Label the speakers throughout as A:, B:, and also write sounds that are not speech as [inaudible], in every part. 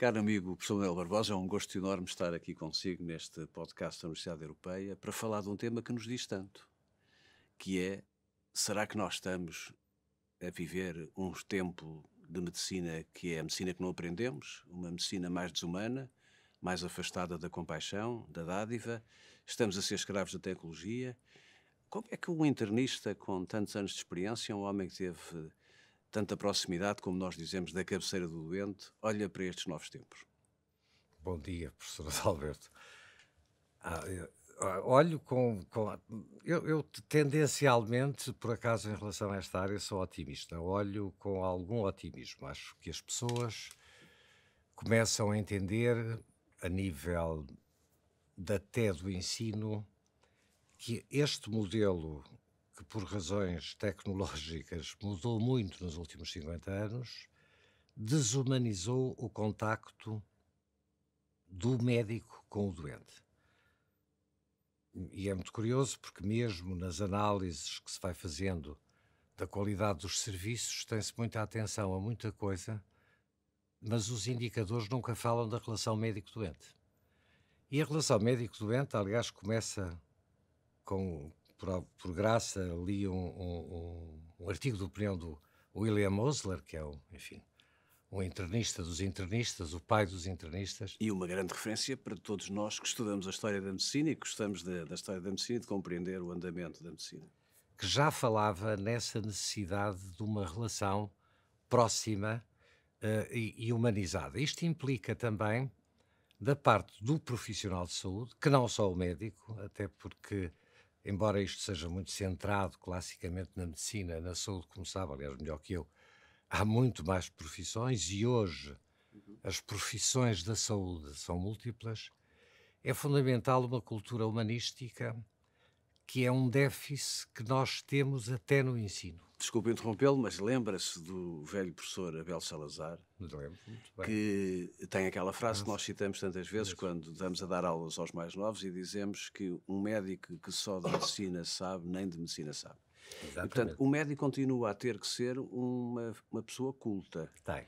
A: Caro amigo professor Manuel Barbosa, é um gosto enorme estar aqui consigo neste podcast da Universidade Europeia para falar de um tema que nos diz tanto, que é, será que nós estamos a viver um tempo de medicina que é a medicina que não aprendemos, uma medicina mais desumana, mais afastada da compaixão, da dádiva, estamos a ser escravos da tecnologia. Como é que um internista com tantos anos de experiência, um homem que teve tanta proximidade, como nós dizemos, da cabeceira do doente, olha para estes novos tempos? Bom dia, professor [laughs] Alberto. Ah, ah, olho com. com eu, eu,
B: tendencialmente, por acaso, em relação a esta área, sou otimista. Olho com algum otimismo. Acho que as pessoas começam a entender, a nível da até do ensino, que este modelo que por razões tecnológicas mudou muito nos últimos 50 anos, desumanizou o contacto do médico com o doente. E é muito curioso porque, mesmo nas análises que se vai fazendo da qualidade dos serviços, tem-se muita atenção a muita coisa, mas os indicadores nunca falam da relação médico-doente. E a relação médico-doente, aliás, começa com, por, por graça, li um, um, um, artigo de opinião do William Osler, que é um, enfim, um internista dos internistas, o pai dos internistas.
A: E uma grande referência para todos nós que estudamos a história da medicina e que gostamos de, da história da medicina e de compreender o andamento da medicina.
B: Que já falava nessa necessidade de uma relação próxima uh, e, e humanizada. Isto implica também da parte do profissional de saúde, que não só o médico, até porque embora isto seja muito centrado classicamente na medicina, na saúde, como sabe, aliás, melhor que eu, há muito mais profissões e hoje as profissões da saúde são múltiplas. É fundamental uma cultura humanística que é um déficit que nós
A: temos até no ensino. Desculpe interrompê-lo, mas lembra-se do velho professor Abel Salazar, lembro, que tem aquela frase que nós citamos tantas vezes quando damos a dar aulas aos mais novos e dizemos que um médico que só de medicina sabe, nem de medicina sabe. Exatamente. E, portanto, o médico continua a ter que ser uma, uma pessoa culta. Tem.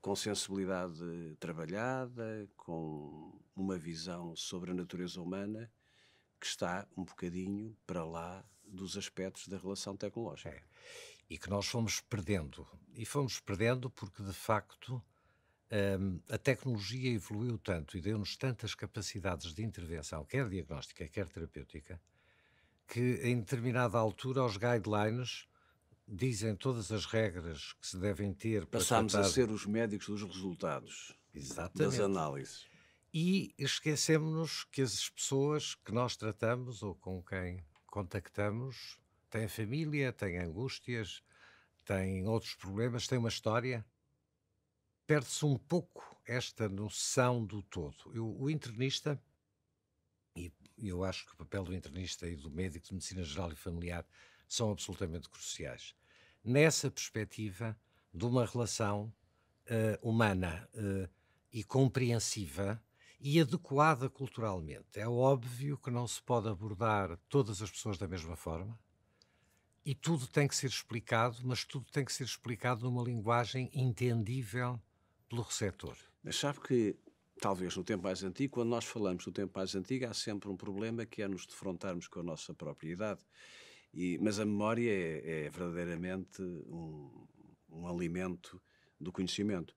A: Com sensibilidade trabalhada, com uma visão sobre a natureza humana que está um bocadinho para lá dos aspectos da relação tecnológica. É e que nós
B: fomos perdendo. E fomos perdendo porque, de facto, hum, a tecnologia evoluiu tanto e deu-nos tantas capacidades de intervenção, quer diagnóstica, quer terapêutica, que em determinada altura os guidelines dizem todas as regras que se devem ter para Passámos tratar... a ser
A: os médicos dos resultados. Exatamente. Das análises.
B: E esquecemos-nos que as pessoas que nós tratamos ou com quem contactamos tem família, tem angústias, tem outros problemas, tem uma história. Perde-se um pouco esta noção do todo. Eu, o internista, e eu acho que o papel do internista e do médico de medicina geral e familiar são absolutamente cruciais. Nessa perspectiva de uma relação uh, humana uh, e compreensiva e adequada culturalmente. É óbvio que não se pode abordar todas as pessoas da mesma forma, e tudo tem que ser explicado, mas tudo tem que ser explicado numa linguagem entendível
A: pelo receptor. Mas sabe que, talvez no tempo mais antigo, quando nós falamos do tempo mais antigo, há sempre um problema que é nos defrontarmos com a nossa própria idade. E, mas a memória é, é verdadeiramente um, um alimento do conhecimento.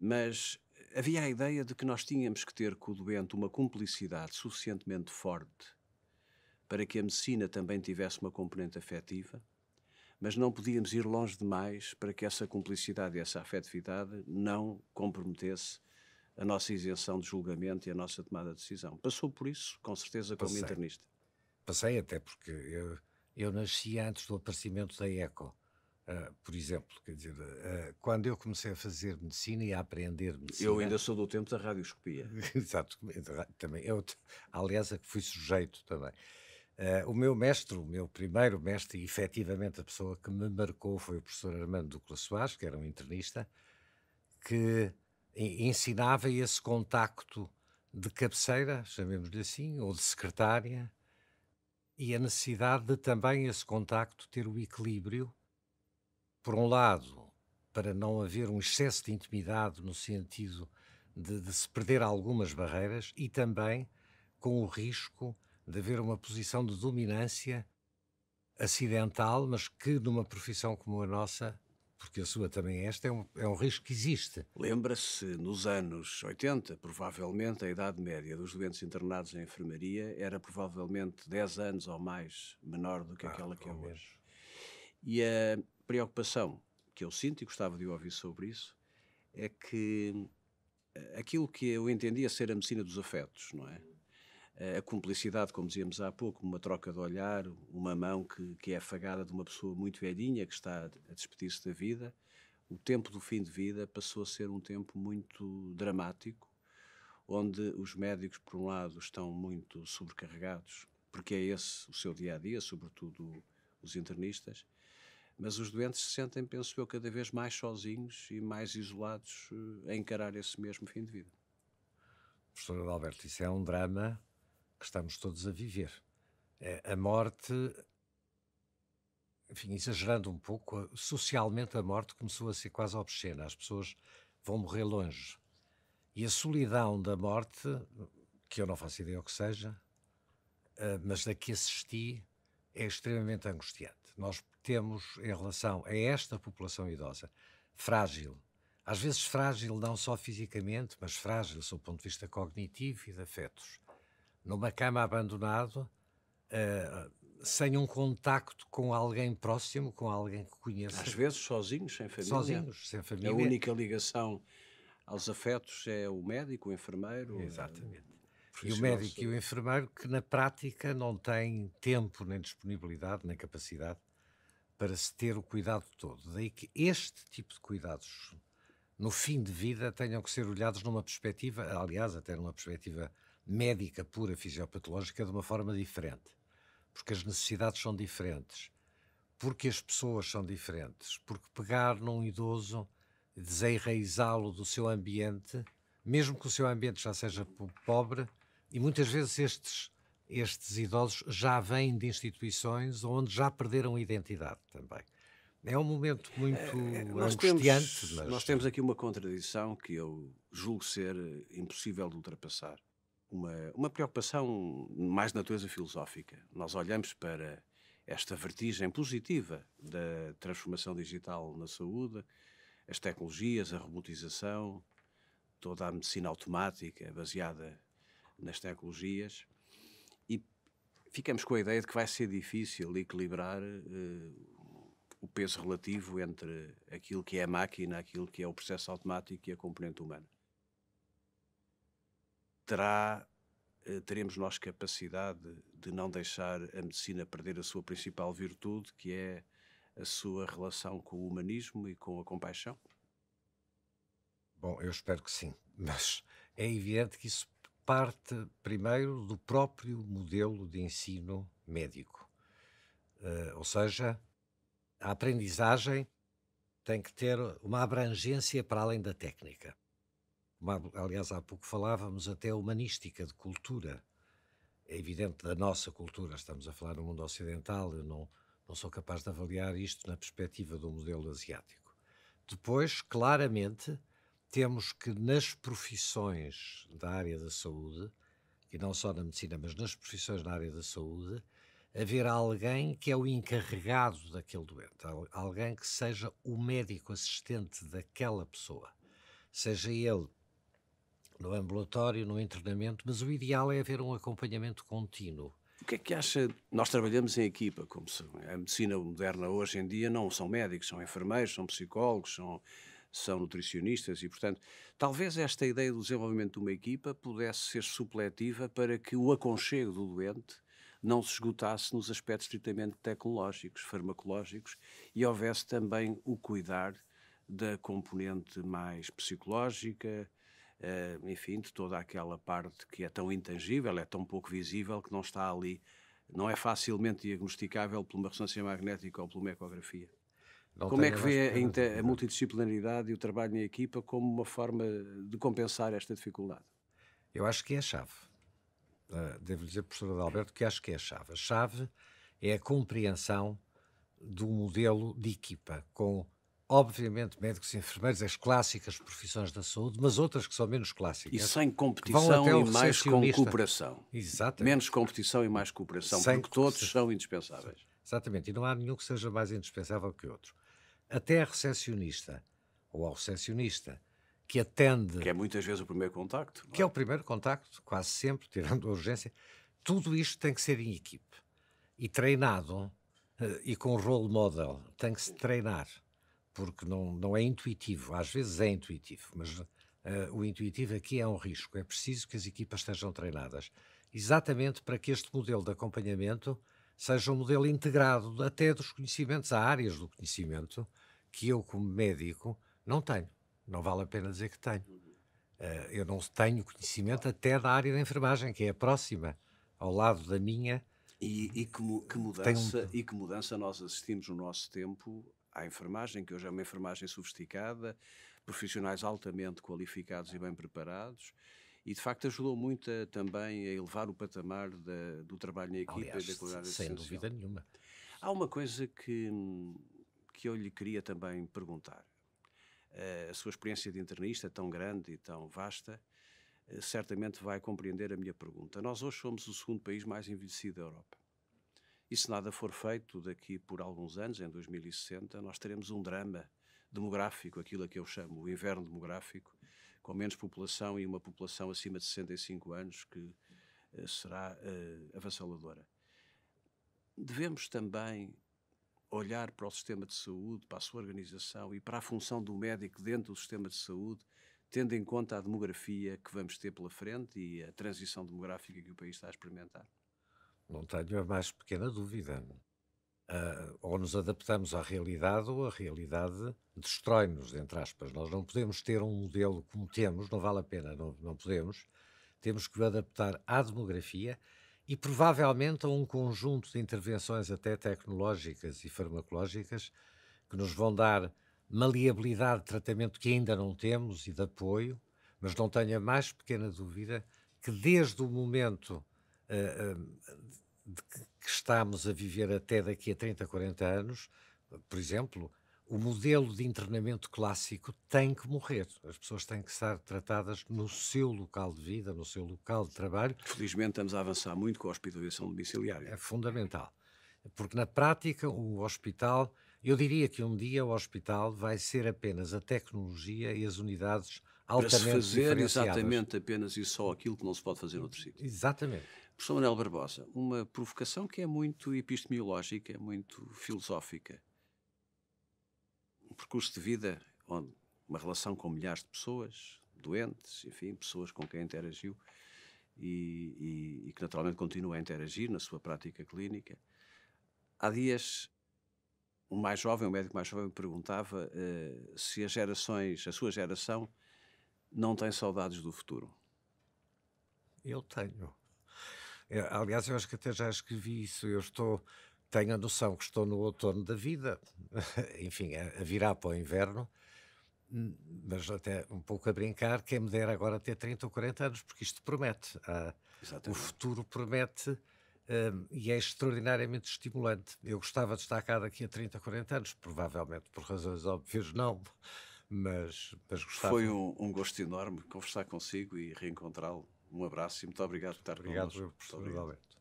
A: Mas havia a ideia de que nós tínhamos que ter com o doente uma cumplicidade suficientemente forte para que a medicina também tivesse uma componente afetiva, mas não podíamos ir longe demais para que essa cumplicidade e essa afetividade não comprometesse a nossa isenção de julgamento e a nossa tomada de decisão. Passou por isso, com certeza, como Passei. internista.
B: Passei até porque eu, eu nasci antes do aparecimento da ECO. Uh, por exemplo, quer dizer, uh, quando eu comecei a fazer medicina e a aprender medicina. Eu ainda sou do tempo da radioscopia. [laughs] Exato, também. Eu, aliás, a é que fui sujeito também. Uh, o meu mestre, o meu primeiro mestre, e efetivamente a pessoa que me marcou foi o professor Armando Douglas Soares, que era um internista, que ensinava esse contacto de cabeceira, chamemos-lhe assim, ou de secretária, e a necessidade de também esse contacto ter o equilíbrio, por um lado, para não haver um excesso de intimidade no sentido de, de se perder algumas barreiras, e também com o risco de haver uma posição de dominância acidental, mas que numa profissão como a nossa, porque a sua também é esta, é um, é um risco que existe.
A: Lembra-se, nos anos 80, provavelmente, a idade média dos doentes internados em enfermaria era provavelmente 10 anos ou mais menor do que ah, aquela que é hoje. E a preocupação que eu sinto, e gostava de ouvir sobre isso, é que eh, aquilo que eu entendia ser a medicina dos afetos, não é? Eh, a cumplicidade, como dizíamos há pouco, uma troca de olhar, uma mão que, que é afagada de uma pessoa muito velhinha que está a despedir-se da vida. O tempo do fim de vida passou a ser um tempo muito dramático, onde os médicos, por um lado, estão muito sobrecarregados, porque é esse o seu dia a dia, sobretudo os internistas, mas os doentes se sentem, penso eu, cada vez mais sozinhos e mais isolados eh, a encarar esse mesmo fim de vida.
B: Professora Alberto, isso é um drama que estamos todos a viver. É, a morte, enfim, exagerando um pouco, socialmente a morte começou a ser quase obscena. As pessoas vão morrer longe. E a solidão da morte, que eu não faço ideia o que seja, eh, mas da que assisti, é extremamente angustiante. Nós temos, em relação a esta população idosa, frágil, às vezes frágil não só fisicamente, mas frágil sob o ponto de vista cognitivo e de afetos numa cama abandonado, uh, sem um contacto com alguém próximo, com alguém que conheça. Às vezes
A: sozinhos, sem família. Sozinhos, sem é família. A única ligação aos afetos é o médico, o enfermeiro. Eh, Exatamente. O e o médico e o
B: enfermeiro que na prática não têm tempo, nem disponibilidade, nem capacidade para se ter o cuidado todo. Daí que este tipo de cuidados no fim de vida tenham que ser olhados numa perspectiva, aliás, até numa perspectiva médica pura fisiopatológica de uma forma diferente, porque as necessidades são diferentes, porque as pessoas são diferentes, porque pegar num idoso, desenraizá-lo do seu ambiente, mesmo que o seu ambiente já seja pobre, e muitas vezes estes, estes idosos já vêm de instituições onde já perderam a identidade também. É um momento muito
A: é, é, nós angustiante. Temos, mas... Nós temos aqui uma contradição que eu julgo ser impossível de ultrapassar uma, uma preocupação mais de natureza filosófica. Nós olhamos para esta vertigem positiva da transformação digital na saúde, as tecnologias, a robotização, toda a medicina automática baseada nas tecnologias e ficamos com a ideia de que vai ser difícil equilibrar uh, o peso relativo entre aquilo que é a máquina, aquilo que é o processo automático e a componente humana terá eh, teremos nós capacidade de não deixar a medicina perder a sua principal virtude, que é a sua relação com o humanismo e com a compaixão?
B: Bom, eu espero que sim, [laughs] mas é evidente que isso parte primeiro do próprio modelo de ensino médico. Uh, ou seja, a aprendizagem tem que ter uma abrangência para além da técnica aliás, há pouco falávamos até humanística, de cultura. É evidente da nossa cultura, estamos a falar do mundo ocidental, eu não, não sou capaz de avaliar isto na perspectiva do modelo asiático. Depois, claramente, temos que nas profissões da área da saúde, e não só na medicina, mas nas profissões da área da saúde, haver alguém que é o encarregado daquele doente, alguém que seja o médico assistente daquela pessoa. Seja ele no ambulatório, no internamento, mas o ideal é haver um acompanhamento contínuo.
A: O que é que acha? Nós trabalhamos em equipa, como se a medicina moderna hoje em dia não são médicos, são enfermeiros, são psicólogos, são, são nutricionistas e, portanto, talvez esta ideia do desenvolvimento de uma equipa pudesse ser supletiva para que o aconchego do doente não se esgotasse nos aspectos estritamente tecnológicos, farmacológicos e houvesse também o cuidar da componente mais psicológica, eh, enfim, de toda aquela parte que é tão intangível, é tão pouco visível, que não está ali, não é facilmente diagnosticável por uma ressonância magnética ou por uma ecografia. Não como é que vê a, a, multidisciplinaridade e o trabalho em equipa como uma forma de compensar esta dificuldade? Eu acho que é a chave.
B: Eh, Devo dizer, professor Adalberto, que acho que é a chave. A chave é a compreensão do modelo de equipa, com obviamente, médicos e enfermeiros, as clássicas profissões da saúde, mas outras que são menos clássicas. E sem competição e mais com cooperação. Exatamente.
A: Menos competição e mais cooperação, sem porque todos são indispensáveis. Exatamente, e não há
B: nenhum que seja mais indispensável que outro. Até a recepcionista ou ao recepcionista que atende. Que é muitas vezes o primeiro contacto. É? Que é o primeiro contacto, quase sempre, tirando a urgência. Tudo isto tem que ser em equipe e treinado eh, e com role model. Tem que se treinar porque não, não é intuitivo. Às vezes é intuitivo, mas uh, o intuitivo aqui é um risco. É preciso que as equipas estejam treinadas, exatamente para que este modelo de acompanhamento seja um modelo integrado até dos conhecimentos, há áreas do conhecimento que eu, como médico, não tenho. Não vale a pena dizer que tenho. Uh, eu não tenho conhecimento até da área da enfermagem, que é a próxima, ao lado da minha.
A: E, e que, que, mudança, e que mudança nós assistimos no nosso tempo à enfermagem, que hoje é uma enfermagem sofisticada, profissionais altamente qualificados e bem preparados, e de facto ajudou muito a, também a elevar o patamar da, do trabalho na equipa Aliás, e da qualidade Sem dúvida nenhuma. Há uma coisa que, que eu lhe queria também perguntar. Eh, a sua experiência de internista, tão grande e tão vasta, eh, certamente vai compreender a minha pergunta. Nós hoje somos o segundo país mais envelhecido da Europa. E se nada for feito daqui por alguns anos, em 2060, nós teremos um drama demográfico, aquilo a que eu chamo o inverno demográfico, com menos população e uma população acima de 65 anos que eh, será uh, avassaladora. Devemos também olhar para o sistema de saúde, para a sua organização e para a função do médico dentro do sistema de saúde, tendo em conta a demografia que vamos ter pela frente e a transição demográfica que o país está a experimentar
B: não tenho a mais pequena dúvida. Uh, ou nos adaptamos à realidade ou a realidade destrói-nos, entre aspas. Nós não podemos ter um modelo como temos, não vale a pena, não, não podemos. Temos que o adaptar à demografia e provavelmente a um conjunto de intervenções até tecnológicas e farmacológicas que nos vão dar maleabilidade de tratamento que ainda não temos e de apoio, mas não tenho a mais pequena dúvida que desde o momento eh, eh, que estamos a viver até daqui a 30, 40 anos, por exemplo, o modelo de internamento clássico tem que morrer. As pessoas têm que estar tratadas no seu local de vida, no seu local de trabalho. Felizmente estamos a avançar muito com a hospitalização domiciliária. É fundamental. Porque na prática o hospital, eu diria que um dia o hospital vai ser apenas a tecnologia e as unidades
A: altamente Para se fazer exatamente apenas e só aquilo que não se pode fazer noutro sítio. Exatamente professor Manuel Barbosa, uma provocação que é muito epistemológica, é muito filosófica. Um percurso de vida onde uma relação com milhares de pessoas, doentes, enfim, pessoas com quem interagiu e, e, e que naturalmente continua a interagir na sua prática clínica. Há dias um mais jovem, um médico mais jovem, me perguntava uh, se as gerações, a sua geração, não tem saudades do futuro. Eu tenho.
B: Eh, aliás, eu acho que até já escrevi isso. Eu estou, tenho a noção que estou no outono da vida, [laughs] enfim, a virar para o inverno, hum, mas até um pouco a brincar. Quem me der agora ter 30 ou 40 anos, porque isto promete. Ah, o futuro promete. Um, e é extraordinariamente estimulante. Eu gostava de estar cá
A: daqui a 30, 40 anos, provavelmente por razões óbvias não, mas, mas gostava. Foi um, um gosto enorme conversar consigo e reencontrá-lo. Um abraço e muito obrigado por estar obrigado, Obrigado, professor Alberto.